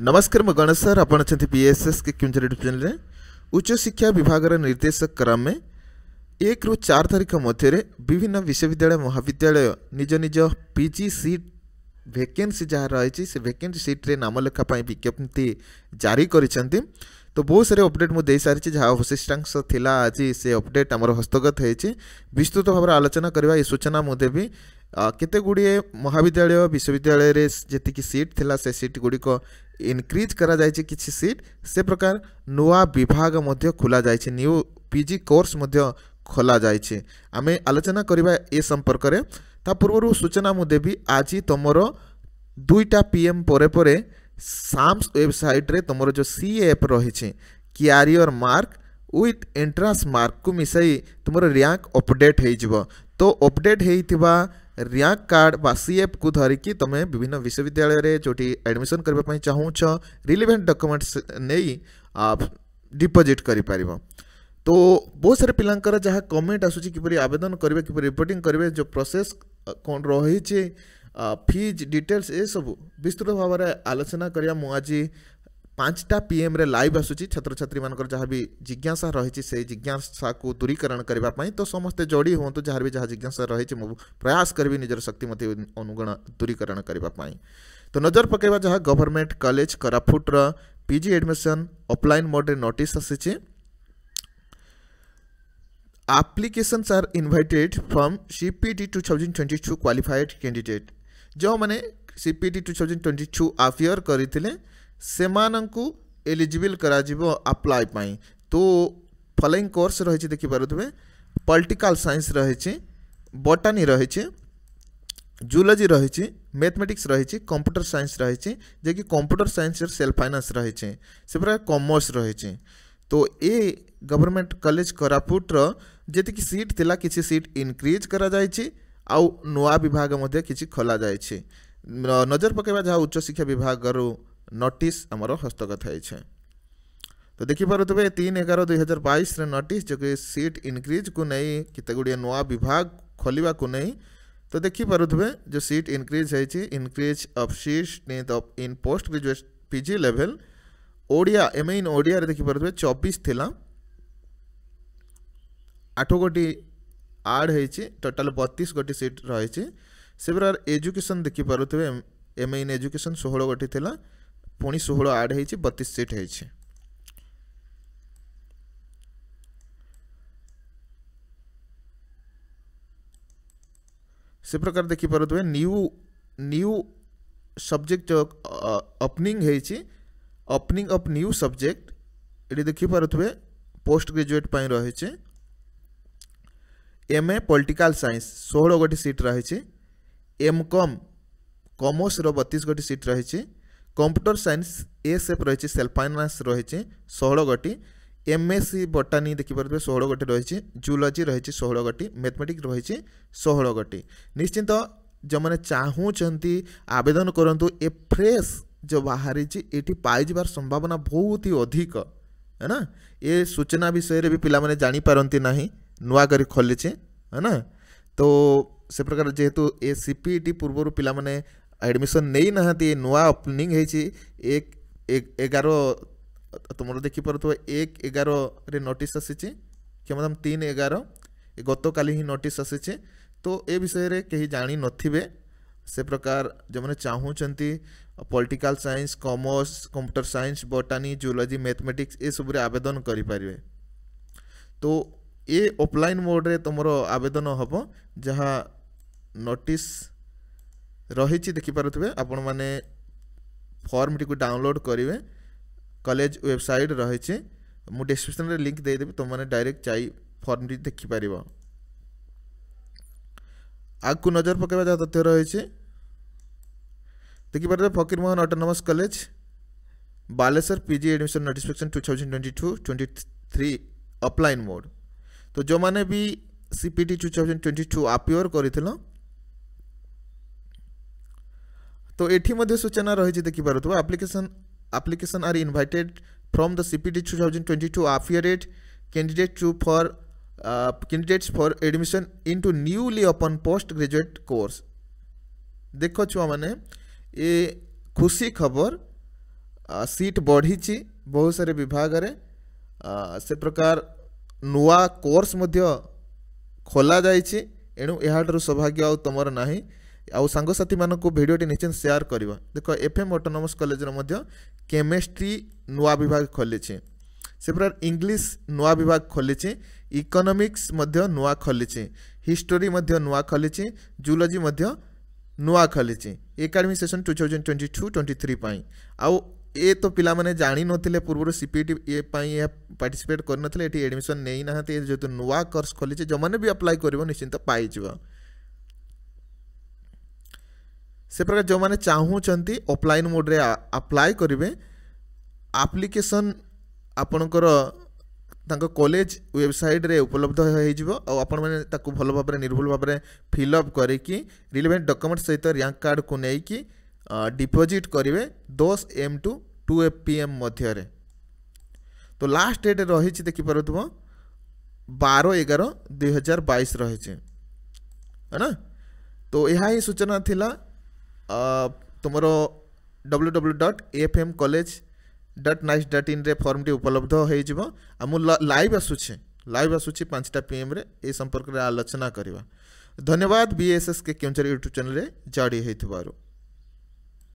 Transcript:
नमस्कार मैं गणेश सर आप एस के क्यूंजर यूट्यूब चैनल उच्च शिक्षा विभाग निर्देशक क्रमे एक रु चार तारीख मध्य विभिन्न विश्वविद्यालय महाविद्यालय निज निज पिजी सीट भेके जहाँ रही से भेके सीट्रे नामलेखापी विज्ञप्ति जारी कर तो बहुत सारे अपडेट मुझे सारी जहाँ अवशिष्टांश थी आज से अपडेट आम हस्तगत होस्तुत भाव आलोचना करवा सूचना मुझे କେତେ ଗୁଡ଼ିଏ ମହାବିଦ୍ୟାଳୟ ବିଶ୍ୱବିଦ୍ୟାଳୟରେ ଯେତିକି ସିଟ୍ ଥିଲା ସେ ସିଟ୍ ଗୁଡ଼ିକ ଇନକ୍ରିଜ୍ କରାଯାଇଛି କିଛି ସିଟ୍ ସେ ପ୍ରକାର ନୂଆ ବିଭାଗ ମଧ୍ୟ ଖୋଲାଯାଇଛି ନ୍ୟୁ ପି ଜି କୋର୍ସ ମଧ୍ୟ ଖୋଲାଯାଇଛି ଆମେ ଆଲୋଚନା କରିବା ଏ ସମ୍ପର୍କରେ ତା ପୂର୍ବରୁ ସୂଚନା ମୁଁ ଦେବି ଆଜି ତୁମର ଦୁଇଟା ପି ଏମ୍ ପରେ ପରେ ସାମ୍ସ ୱେବସାଇଟ୍ରେ ତୁମର ଯେଉଁ ସି ଆପ୍ ରହିଛି କ୍ୟାରିୟର ମାର୍କ ୱିଥ୍ ଏଣ୍ଟ୍ରାନ୍ସ ମାର୍କକୁ ମିଶାଇ ତୁମର ର୍ୟାଙ୍କ ଅପଡ଼େଟ୍ ହୋଇଯିବ ତ ଅପଡ଼େଟ୍ ହୋଇଥିବା ર્યાંક કાર્ડ વા સીએપકુ ଧରିକି ତୁମେ ବିଭିନ୍ନ ବିଶ୍ୱବିଦ୍ୟାଳୟରେ ଯେଉଁଠି ଆଡ଼ମିସନ୍ କରିବା ପାଇଁ ଚାହୁଁଛ ରିଲିଭେଣ୍ଟ ଡକ୍ୟୁମେଣ୍ଟସ୍ ନେଇ ଡିପୋଜିଟ୍ କରିପାରିବ ତ ବହୁତ ସାରା ପିଲାଙ୍କର ଯାହା କମେଣ୍ଟ ଆସୁଛି କିପରି ଆବେଦନ କରିବେ କିପରି ରିପୋର୍ଟିଂ କରିବେ ଯେଉଁ ପ୍ରୋସେସ୍ କ'ଣ ରହିଛି ଫିଜ୍ ଡିଟେଲ୍ସ ଏସବୁ ବିସ୍ତୃତ ଭାବରେ ଆଲୋଚନା କରିବା ମୁଁ ଆଜି पांचटा पीएम रे लाइव आसूरी छात्र छात्री मान जहाँ भी जिज्ञासा रही जिज्ञासा को दूरीकरण करने तो समस्ते जोड़ी हूँ जहाँ भी जहाँ जिज्ञासा रही प्रयास करी निजर शक्ति मत अनुगुण दूरीकरण करने तो नजर पकड़ा गवर्नमेंट कलेज करापुटर पी जि एडमिशन अफलाइन मोड्रे नोट आसी application are invited from CPT two thousand twenty two qualified candidate जो मैंने CPT two thousand twenty two appear करें से एलिजिबल अप्लाई तो फलोईंग कोर्स रही देखिपे पॉलिटिकल साइंस रही बटानी रही जुलोजी रही मैथमेटिक्स रही कंप्यूटर साइंस रही कि कंप्यूटर साइंस सेल्फ फाइनेंस रही से कमर्स रही तो ये गवर्नमेंट कॉलेज कोरापुटर जी सीट थी किसी सीट इनक्रिज कर आउ नुआ विभाग किसी खोल जाए नजर पकड़ा जहाँ उच्च शिक्षा विभाग रू नोटिस आमर हस्तगत होइए तो देखिपे तीन एगार दुई हजार बैस नोटिस जो कि सीट इनक्रिज को नहीं केत गुड़े नुआ विभाग खोलवा को नहीं तो देखिपे जो सीट इनक्रिज हो increase of seat in the in post graduate PG level Odia M in Odia देखिपे चौबीस थी आठ गोटी आड हो टोटाल बतीस गोटी सीट रही सेगुरार एजुकेशन देखिपे एम इन एजुकेशन षोह गोटी थी ପୁଣି ଷୋହଳ ଆଡ଼୍ ହେଇଛି ବତିଶ ସିଟ୍ ହେଇଛି ସେ ପ୍ରକାର ଦେଖିପାରୁଥିବେ ନ୍ୟୁ ନ୍ୟୁ ସବଜେକ୍ଟ ଓପନିଂ ହେଇଛି ଓପନିଂ ଅଫ୍ ନ୍ୟୁ ସବଜେକ୍ଟ ଏଠି ଦେଖିପାରୁଥିବେ ପୋଷ୍ଟ ଗ୍ରାଜୁଏଟ୍ ପାଇଁ ରହିଛି ଏମ୍ ଏ ପଲିଟିକାଲ ସାଇନ୍ସ ଷୋହଳ ଗୋଟି ସିଟ୍ ରହିଛି ଏମ୍ କମ୍ କମର୍ସର ବତିଶ ଗୋଟି ସିଟ୍ ରହିଛି কম্পিউটার সায়েন্স এসএফ রয়েছে সেলফ ফাইন্যান্স রয়েছে ষোলো গোটি এমএসসি বটানি দেখিপারে ষোল গোটি রয়েছে জুওলজি রয়েছে ষোল গোটি ম্যাথমেটিক্স রয়েছে ষোল গোটি নিশ্চিন্ত যে চাহুচার আবেদন করতু এ ফ্রেশ যে বাহারিছে এটি পাইযার সম্ভাবনা বহুত হি অধিক है ना ये सूचना विषय भी पाने जापारती ना नुआ कर खोलीचे है ना तो से प्रकार जेहेतु ए सी पी टी पूर्व पाने ଆଡ଼ମିସନ୍ ନେଇନାହାନ୍ତି ନୂଆ ଓପନିଂ ହେଇଛି ଏକ ଏଗାର ତୁମର ଦେଖିପାରୁଥିବ ଏକ ଏଗାରରେ ନୋଟିସ୍ ଆସିଛି କ୍ଷମତାମ ତିନି ଏଗାର ଗତକାଲି ହିଁ ନୋଟିସ୍ ଆସିଛି ତ ଏ ବିଷୟରେ କେହି ଜାଣିନଥିବେ ସେ ପ୍ରକାର ଯେଉଁମାନେ ଚାହୁଁଛନ୍ତି political science commerce computer science botany zoology mathematics ଏସବୁରେ ଆବେଦନ କରିପାରିବେ ତ ଏ ଅଫଲାଇନ୍ ମୋଡ଼ରେ ତୁମର ଆବେଦନ ହେବ ଯାହା ନୋଟିସ୍ ରହିଛି ଦେଖିପାରୁଥିବେ ଆପଣମାନେ ଫର୍ମଟିକୁ ଡାଉନଲୋଡ଼୍ କରିବେ କଲେଜ ୱେବସାଇଟ୍ ରହିଛି ମୁଁ ଡିସ୍କ୍ରିପ୍ସନ୍ରେ ଲିଙ୍କ୍ ଦେଇଦେବି ତୁମମାନେ ଡାଇରେକ୍ଟ ଯାଇ ଫର୍ମଟି ଦେଖିପାରିବ ଆଗକୁ ନଜର ପକାଇବା ଯାହା ତଥ୍ୟ ରହିଛି ଦେଖିପାରୁଥିବେ Fakir Mohan autonomous college Baleswar P G admission notification two thousand twenty two twenty three offline mode তো যে বি CPT two thousand twenty two appear କରିଥିଲ तो ये सूचना रही देखिपुव application application are invited from the CPT two thousand twenty two appeared candidate to for candidates for admission in to newly open post graduate course देख छुआ मैंने ये खुशी खबर सीट uh, बढ़ी बहुत सारे विभाग uh, से प्रकार ନୂଆ कोर्स खोल ଖୋଲାଯାଇଛି ଏଣୁ ଏହାଠାରୁ ସୌଭାଗ୍ୟ ଆଉ ତୁମର ଆଉ ସାଙ୍ଗସାଥିମାନଙ୍କୁ ଭିଡ଼ିଓଟି ନିଶ୍ଚିତ ସେୟାର କରିବା ଦେଖ ଏଫ୍ ଏମ୍ ଅଟୋନମସ୍ କଲେଜର ମଧ୍ୟ କେମିଷ୍ଟ୍ରି ନୂଆ ବିଭାଗ ଖୋଲିଛି ସେପ୍ରକାର ଇଂଲିଶ ନୂଆ ବିଭାଗ ଖୋଲିଛି ଇକୋନୋମିକ୍ସ ମଧ୍ୟ ନୂଆ ଖୋଲିଛି ହିଷ୍ଟୋରୀ ମଧ୍ୟ ନୂଆ ଖୋଲିଛି ଜୁଲୋଜି ମଧ୍ୟ ନୂଆ ଖୋଲିଛି academic session two thousand twenty two twenty three ପାଇଁ ଆଉ ଏ ତ ପିଲାମାନେ ଜାଣିନଥିଲେ ପୂର୍ବରୁ ସି ପି ଟି ଏ ପାଇଁ ଏହା ପାର୍ଟିସିପେଟ୍ କରିନଥିଲେ ଏଠି ଆଡ଼ମିସନ୍ ନେଇନାହାନ୍ତି ଯେହେତୁ ନୂଆ କୋର୍ସ ଖୋଲିଛି ଯେଉଁମାନେ ବି ଆପ୍ଲାଏ କରିବ ନିଶ୍ଚିନ୍ତ ପାଇଯିବ से प्रकार जो मैंने चाहूँगी अफलाइन मोड्रे आप्लाय करेंगे आप्लिकेसन ଆପଣଙ୍କର ତାଙ୍କ କଲେଜ ୱେବସାଇଟ୍ରେ ଉପଲବ୍ଧ ହୋଇଯିବ ଆଉ ଆପଣମାନେ ତାକୁ ଭଲ ଭାବରେ ନିର୍ଭୁଲ ଭାବରେ ଫିଲ୍ଅପ୍ କରିକି ରିଲେଭେଣ୍ଟ ଡକ୍ୟୁମେଣ୍ଟ ସହିତ ର୍ୟାଙ୍କ କାର୍ଡ଼କୁ ନେଇକି ଡିପୋଜିଟ୍ କରିବେ ଦଶ M to two F P M ମଧ୍ୟରେ ତ ଲାଷ୍ଟ ଡେଟ୍ ରହିଛି ଦେଖିପାରୁଥିବ ବାର ଏଗାର ଦୁଇହଜାର ବାଇଶ ରହିଛି है ना तो यह ही सूचना थी ତୁମର W W dot F M college dot nic dot ଇନ୍ରେ ଫର୍ମଟି ଉପଲବ୍ଧ ହୋଇଯିବ ଆଉ ମୁଁ ଲାଇଭ୍ ଆସୁଛି ଲାଇଭ୍ ଆସୁଛି ପାଞ୍ଚଟା ପି ଏମ୍ରେ ଏ ସମ୍ପର୍କରେ ଆଲୋଚନା କରିବା ଧନ୍ୟବାଦ B S S K Keonjhar YouTube ଚ୍ୟାନେଲ୍ରେ ଜାରି ହୋଇଥିବାରୁ